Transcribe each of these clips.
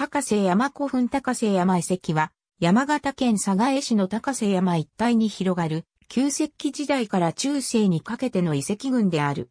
高瀬山古墳高瀬山遺跡は、山形県佐賀江市の高瀬山一帯に広がる、旧石器時代から中世にかけての遺跡群である。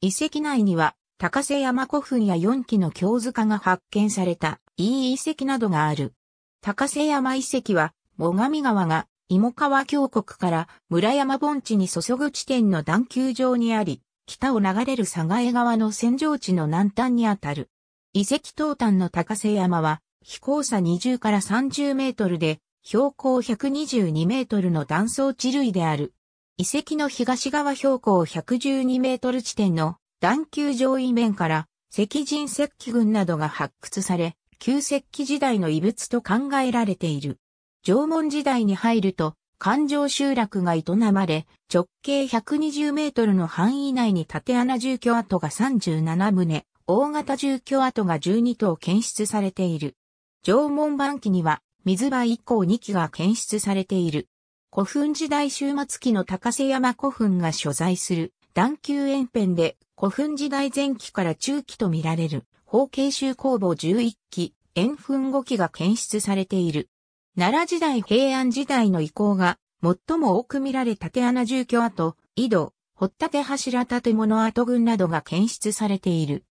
遺跡内には、高瀬山古墳や4基の京塚が発見された、いい遺跡などがある。高瀬山遺跡は、最上川が、芋川峡谷から村山盆地に注ぐ地点の段丘上にあり、北を流れる佐賀江川の扇状地の南端にあたる。遺跡東端の高瀬山は、飛行差20から30メートルで、標高122メートルの断層地類である。遺跡の東側標高112メートル地点の段丘上位面から石人石器群などが発掘され、旧石器時代の遺物と考えられている。縄文時代に入ると、環状集落が営まれ、直径120メートルの範囲内に縦穴住居跡が37棟、大型住居跡が12棟検出されている。縄文晩期には、水場以降2基が検出されている。古墳時代終末期の高瀬山古墳が所在する、段丘沿辺で古墳時代前期から中期とみられる、方形周工房11基、円墳5基が検出されている。奈良時代平安時代の遺構が、最も多く見られ縦穴住居跡、井戸、掘立柱建物跡群などが検出されている。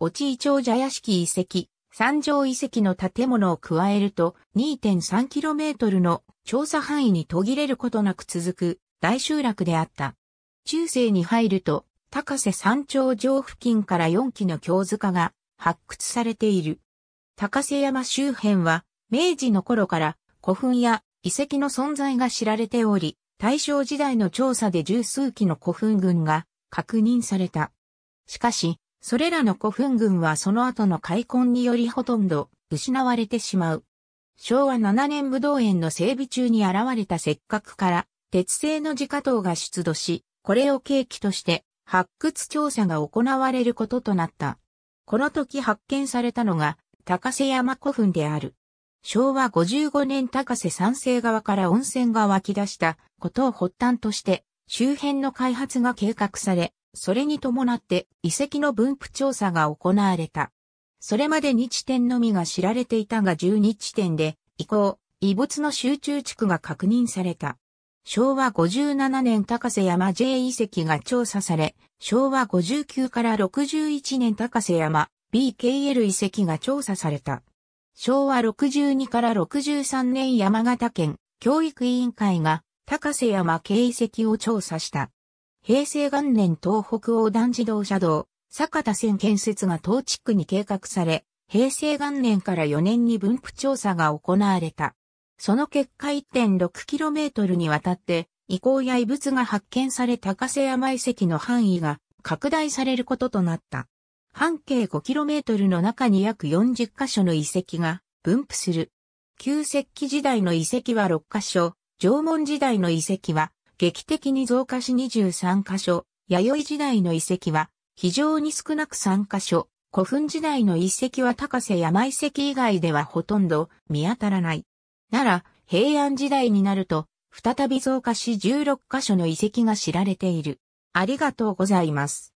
おちい長者屋敷遺跡、三条遺跡の建物を加えると 2.3km の調査範囲に途切れることなく続く大集落であった。中世に入ると高瀬山頂上付近から4基の京塚が発掘されている。高瀬山周辺は明治の頃から古墳や遺跡の存在が知られており、大正時代の調査で十数基の古墳群が確認された。しかし、それらの古墳群はその後の開墾によりほとんど失われてしまう。昭和7年武道園の整備中に現れた石角から鉄製の自家刀が出土し、これを契機として発掘調査が行われることとなった。この時発見されたのが高瀬山古墳である。昭和55年高瀬山西側から温泉が湧き出したことを発端として周辺の開発が計画され、それに伴って遺跡の分布調査が行われた。それまで2地点のみが知られていたが12地点で、以降、遺物の集中地区が確認された。昭和57年高瀬山 J 遺跡が調査され、昭和59から61年高瀬山 BKL 遺跡が調査された。昭和62から63年山形県教育委員会が高瀬山 K 遺跡を調査した。平成元年東北横断自動車道、坂田線建設が東地区に計画され、平成元年から4年に分布調査が行われた。その結果 1.6km にわたって、遺構や遺物が発見され高瀬山遺跡の範囲が拡大されることとなった。半径 5km の中に約40カ所の遺跡が分布する。旧石器時代の遺跡は6カ所、縄文時代の遺跡は劇的に増加し23カ所、弥生時代の遺跡は非常に少なく3カ所、古墳時代の遺跡は高瀬山遺跡以外ではほとんど見当たらない。なら、平安時代になると、再び増加し16カ所の遺跡が知られている。ありがとうございます。